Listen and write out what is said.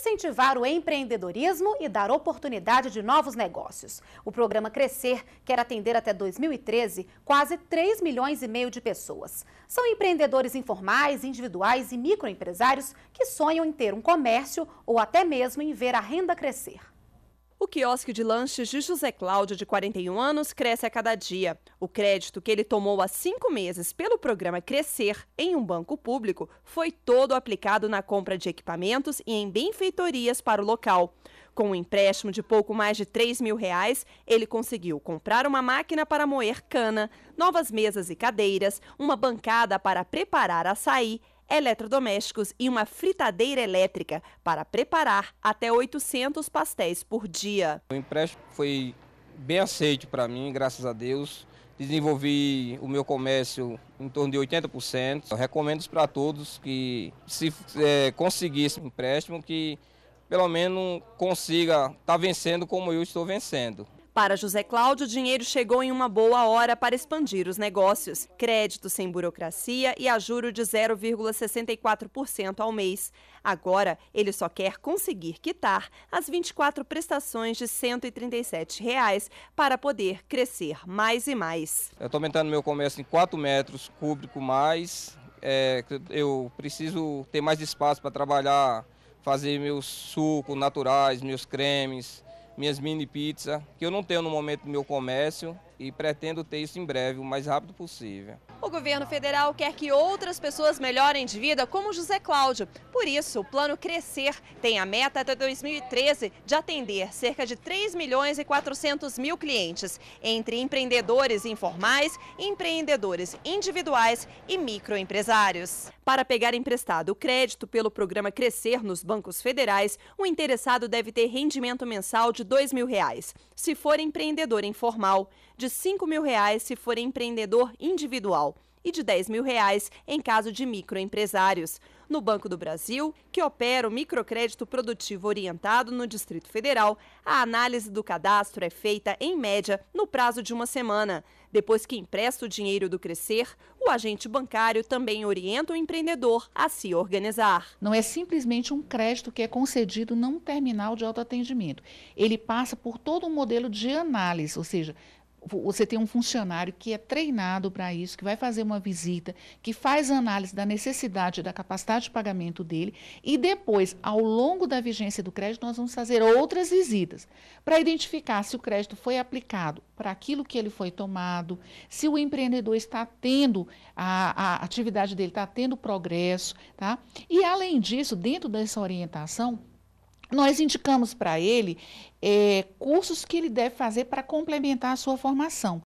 incentivar o empreendedorismo e dar oportunidade de novos negócios. O programa Crescer quer atender até 2013 quase 3 milhões e meio de pessoas. São empreendedores informais, individuais e microempresários que sonham em ter um comércio ou até mesmo em ver a renda crescer. O quiosque de lanches de José Cláudio, de 41 anos, cresce a cada dia. O crédito que ele tomou há cinco meses pelo programa Crescer em um banco público foi todo aplicado na compra de equipamentos e em benfeitorias para o local. Com um empréstimo de pouco mais de 3 mil reais, ele conseguiu comprar uma máquina para moer cana, novas mesas e cadeiras, uma bancada para preparar açaí eletrodomésticos e uma fritadeira elétrica para preparar até 800 pastéis por dia. O empréstimo foi bem aceito para mim, graças a Deus. Desenvolvi o meu comércio em torno de 80%. Eu recomendo para todos que, se é, conseguir esse empréstimo, que pelo menos consiga estar tá vencendo como eu estou vencendo. Para José Cláudio, o dinheiro chegou em uma boa hora para expandir os negócios. Crédito sem burocracia e a juro de 0,64% ao mês. Agora, ele só quer conseguir quitar as 24 prestações de R$ 137 reais para poder crescer mais e mais. Eu estou aumentando meu comércio em 4 metros cúbicos mais. É, eu preciso ter mais espaço para trabalhar, fazer meus sucos naturais, meus cremes minhas mini pizzas, que eu não tenho no momento do meu comércio e pretendo ter isso em breve, o mais rápido possível. O governo federal quer que outras pessoas melhorem de vida, como José Cláudio. Por isso, o Plano Crescer tem a meta até 2013 de atender cerca de 3 milhões e 400 mil clientes, entre empreendedores informais, empreendedores individuais e microempresários. Para pegar emprestado o crédito pelo programa Crescer nos bancos federais, o interessado deve ter rendimento mensal de R$ 2 mil, reais, se for empreendedor informal, de de 5 mil reais se for empreendedor individual e de 10 mil reais em caso de microempresários. No Banco do Brasil, que opera o microcrédito produtivo orientado no Distrito Federal, a análise do cadastro é feita, em média, no prazo de uma semana. Depois que empresta o dinheiro do Crescer, o agente bancário também orienta o empreendedor a se organizar. Não é simplesmente um crédito que é concedido num terminal de autoatendimento. Ele passa por todo um modelo de análise, ou seja, você tem um funcionário que é treinado para isso, que vai fazer uma visita, que faz análise da necessidade, da capacidade de pagamento dele, e depois, ao longo da vigência do crédito, nós vamos fazer outras visitas para identificar se o crédito foi aplicado para aquilo que ele foi tomado, se o empreendedor está tendo, a, a atividade dele está tendo progresso, tá? E, além disso, dentro dessa orientação, nós indicamos para ele é, cursos que ele deve fazer para complementar a sua formação.